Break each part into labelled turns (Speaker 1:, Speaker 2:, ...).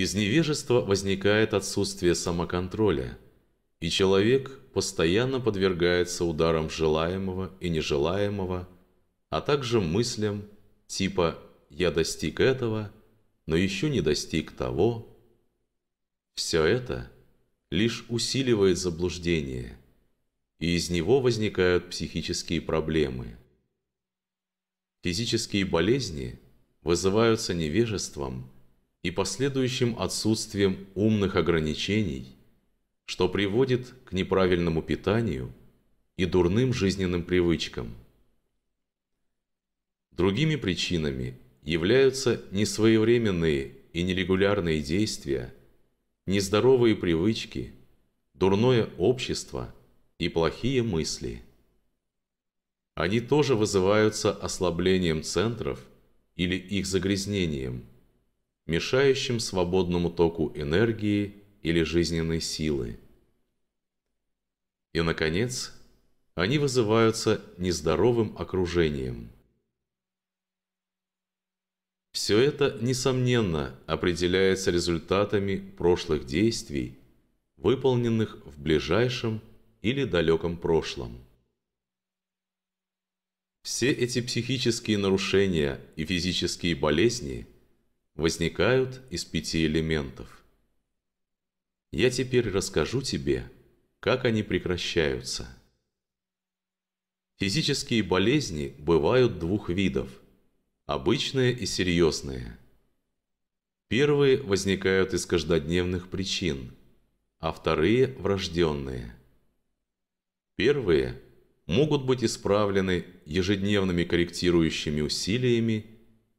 Speaker 1: Из невежества возникает отсутствие самоконтроля, и человек постоянно подвергается ударам желаемого и нежелаемого, а также мыслям типа «я достиг этого», но еще не достиг того. Все это лишь усиливает заблуждение, и из него возникают психические проблемы. Физические болезни вызываются невежеством – и последующим отсутствием умных ограничений, что приводит к неправильному питанию и дурным жизненным привычкам. Другими причинами являются несвоевременные и нерегулярные действия, нездоровые привычки, дурное общество и плохие мысли. Они тоже вызываются ослаблением центров или их загрязнением – мешающим свободному току энергии или жизненной силы. И, наконец, они вызываются нездоровым окружением. Все это, несомненно, определяется результатами прошлых действий, выполненных в ближайшем или далеком прошлом. Все эти психические нарушения и физические болезни – возникают из пяти элементов. Я теперь расскажу тебе, как они прекращаются. Физические болезни бывают двух видов – обычные и серьезные. Первые возникают из каждодневных причин, а вторые – врожденные. Первые могут быть исправлены ежедневными корректирующими усилиями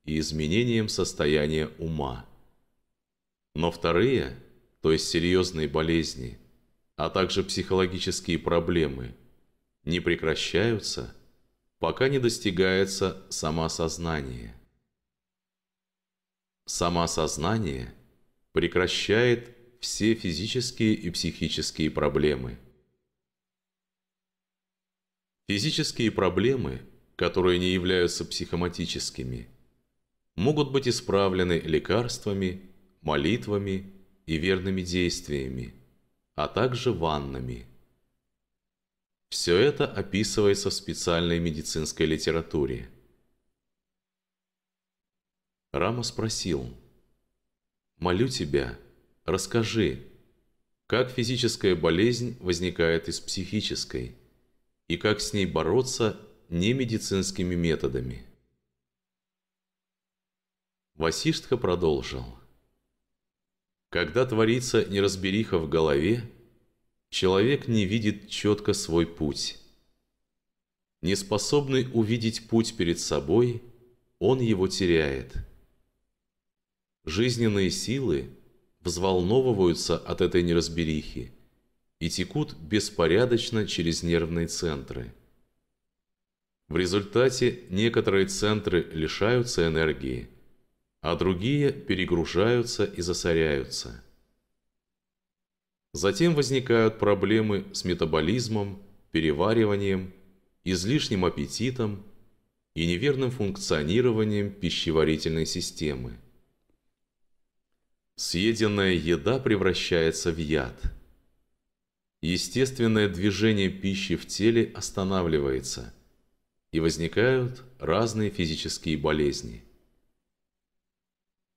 Speaker 1: и изменением состояния ума. Но вторые, то есть серьезные болезни, а также психологические проблемы, не прекращаются, пока не достигается самосознание. Самосознание прекращает все физические и психические проблемы. Физические проблемы, которые не являются психоматическими – могут быть исправлены лекарствами, молитвами и верными действиями, а также ваннами. Все это описывается в специальной медицинской литературе. Рама спросил, «Молю тебя, расскажи, как физическая болезнь возникает из психической и как с ней бороться немедицинскими методами?» Васиштха продолжил. Когда творится неразбериха в голове, человек не видит четко свой путь. Неспособный увидеть путь перед собой, он его теряет. Жизненные силы взволновываются от этой неразберихи и текут беспорядочно через нервные центры. В результате некоторые центры лишаются энергии – а другие перегружаются и засоряются. Затем возникают проблемы с метаболизмом, перевариванием, излишним аппетитом и неверным функционированием пищеварительной системы. Съеденная еда превращается в яд. Естественное движение пищи в теле останавливается, и возникают разные физические болезни –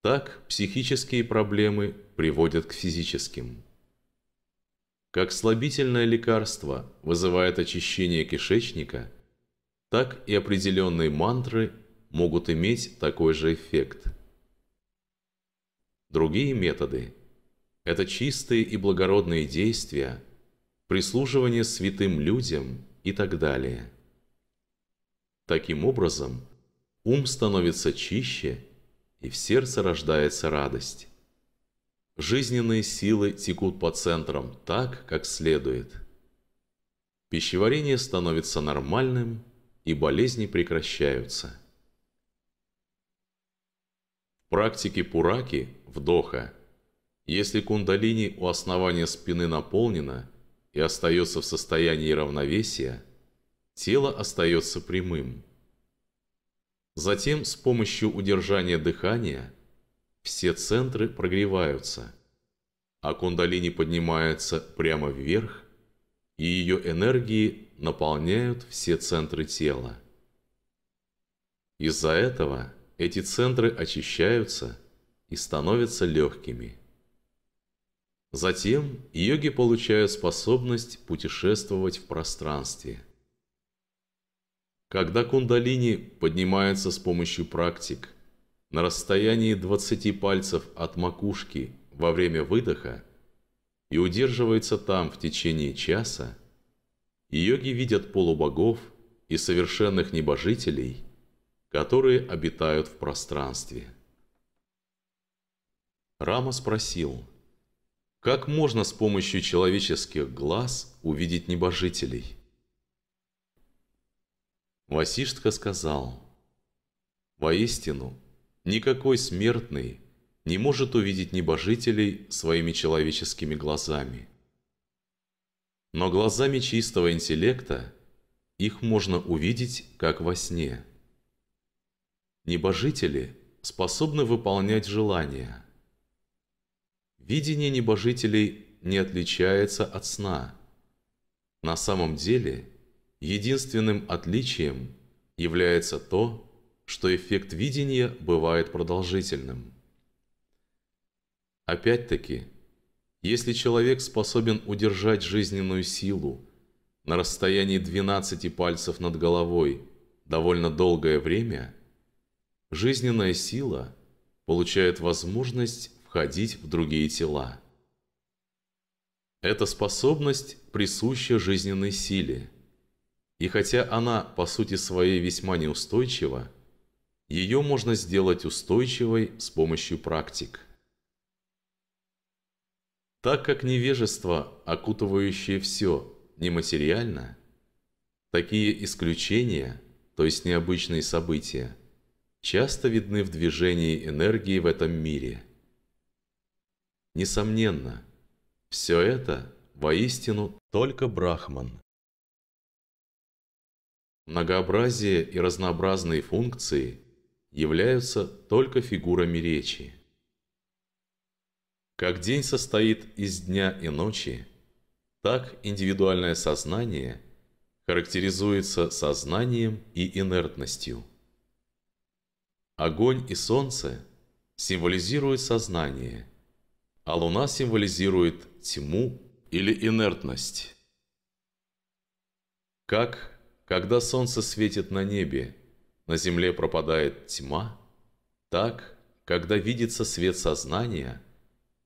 Speaker 1: так психические проблемы приводят к физическим. Как слабительное лекарство вызывает очищение кишечника, так и определенные мантры могут иметь такой же эффект. Другие методы – это чистые и благородные действия, прислуживание святым людям и так далее. Таким образом, ум становится чище – и в сердце рождается радость. Жизненные силы текут по центрам так, как следует. Пищеварение становится нормальным, и болезни прекращаются. В практике пураки – вдоха. Если кундалини у основания спины наполнено и остается в состоянии равновесия, тело остается прямым – Затем с помощью удержания дыхания все центры прогреваются, а кундалини поднимается прямо вверх, и ее энергии наполняют все центры тела. Из-за этого эти центры очищаются и становятся легкими. Затем йоги получают способность путешествовать в пространстве – когда кундалини поднимается с помощью практик, на расстоянии 20 пальцев от макушки во время выдоха и удерживается там в течение часа, йоги видят полубогов и совершенных небожителей, которые обитают в пространстве. Рама спросил, как можно с помощью человеческих глаз увидеть небожителей – Васиштха сказал, «Воистину, никакой смертный не может увидеть небожителей своими человеческими глазами. Но глазами чистого интеллекта их можно увидеть, как во сне. Небожители способны выполнять желания. Видение небожителей не отличается от сна. На самом деле – Единственным отличием является то, что эффект видения бывает продолжительным. Опять-таки, если человек способен удержать жизненную силу на расстоянии 12 пальцев над головой довольно долгое время, жизненная сила получает возможность входить в другие тела. Эта способность присуща жизненной силе – и хотя она по сути своей весьма неустойчива, ее можно сделать устойчивой с помощью практик. Так как невежество, окутывающее все, нематериально, такие исключения, то есть необычные события, часто видны в движении энергии в этом мире. Несомненно, все это воистину только Брахман – Многообразие и разнообразные функции являются только фигурами речи. Как день состоит из дня и ночи, так индивидуальное сознание характеризуется сознанием и инертностью. Огонь и солнце символизируют сознание, а луна символизирует тьму или инертность. Как когда солнце светит на небе, на земле пропадает тьма, так, когда видится свет сознания,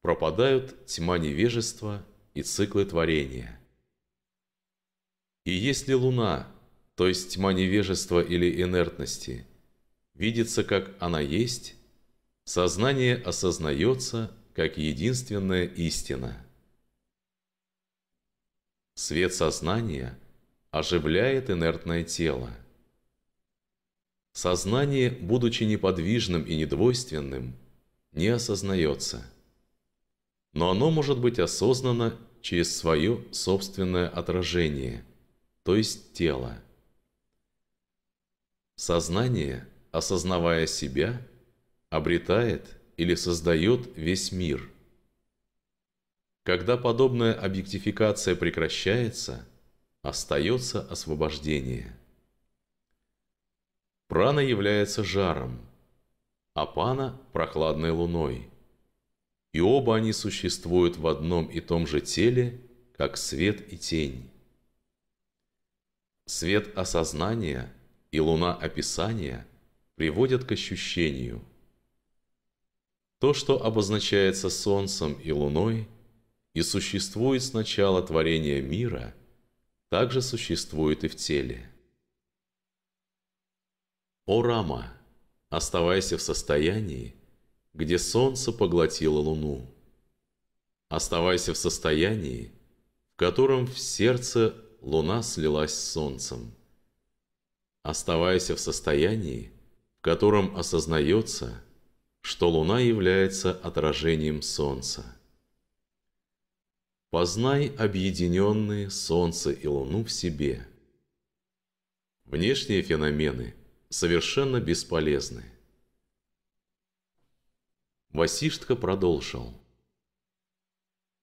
Speaker 1: пропадают тьма невежества и циклы творения. И если луна, то есть тьма невежества или инертности, видится, как она есть, сознание осознается как единственная истина. Свет сознания – оживляет инертное тело. Сознание, будучи неподвижным и недвойственным, не осознается. Но оно может быть осознано через свое собственное отражение, то есть тело. Сознание, осознавая себя, обретает или создает весь мир. Когда подобная объектификация прекращается – остается освобождение. Прана является жаром, а пана – прохладной луной. И оба они существуют в одном и том же теле, как свет и тень. Свет осознания и луна описания приводят к ощущению. То, что обозначается солнцем и луной, и существует с начала творения мира – также существует и в теле. О Рама, оставайся в состоянии, где солнце поглотило луну. Оставайся в состоянии, в котором в сердце луна слилась с солнцем. Оставайся в состоянии, в котором осознается, что луна является отражением солнца. Познай объединенные Солнце и Луну в себе. Внешние феномены совершенно бесполезны. Васиштха продолжил.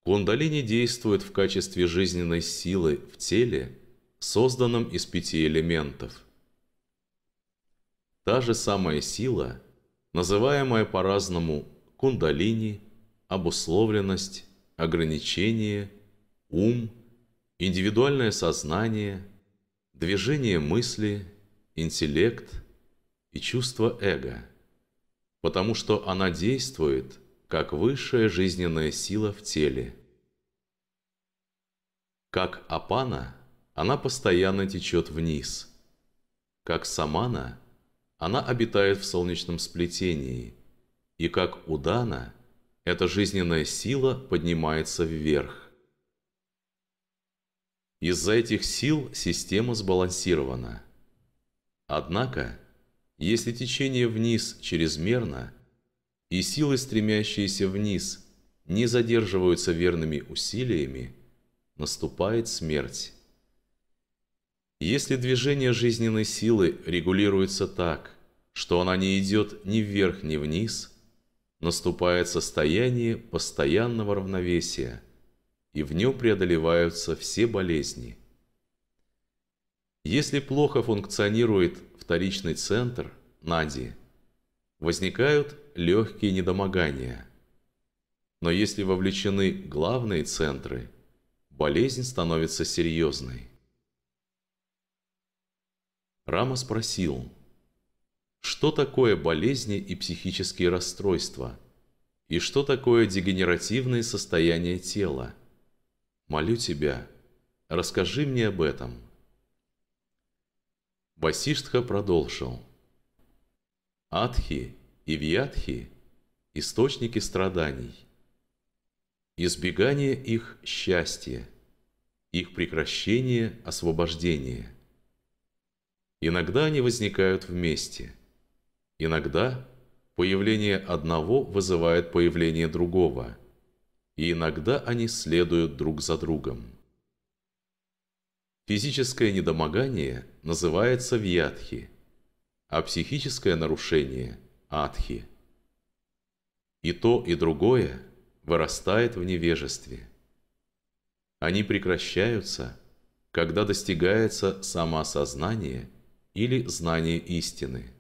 Speaker 1: Кундалини действует в качестве жизненной силы в теле, созданном из пяти элементов. Та же самая сила, называемая по-разному кундалини, обусловленность, ограничение, ум, индивидуальное сознание, движение мысли, интеллект и чувство эго, потому что она действует как высшая жизненная сила в теле. Как апана, она постоянно течет вниз. Как самана, она обитает в солнечном сплетении. И как удана – эта жизненная сила поднимается вверх. Из-за этих сил система сбалансирована. Однако, если течение вниз чрезмерно, и силы, стремящиеся вниз, не задерживаются верными усилиями, наступает смерть. Если движение жизненной силы регулируется так, что она не идет ни вверх, ни вниз – наступает состояние постоянного равновесия, и в нем преодолеваются все болезни. Если плохо функционирует вторичный центр, НАДИ, возникают легкие недомогания. Но если вовлечены главные центры, болезнь становится серьезной. Рама спросил – что такое болезни и психические расстройства, и что такое дегенеративные состояния тела. Молю тебя, расскажи мне об этом. Васиштха продолжил. Адхи и Вьядхи – источники страданий. Избегание их – счастье, их прекращение – освобождение. Иногда они возникают вместе – Иногда появление одного вызывает появление другого, и иногда они следуют друг за другом. Физическое недомогание называется вьятхи, а психическое нарушение – адхи. И то, и другое вырастает в невежестве. Они прекращаются, когда достигается самоосознание или знание истины –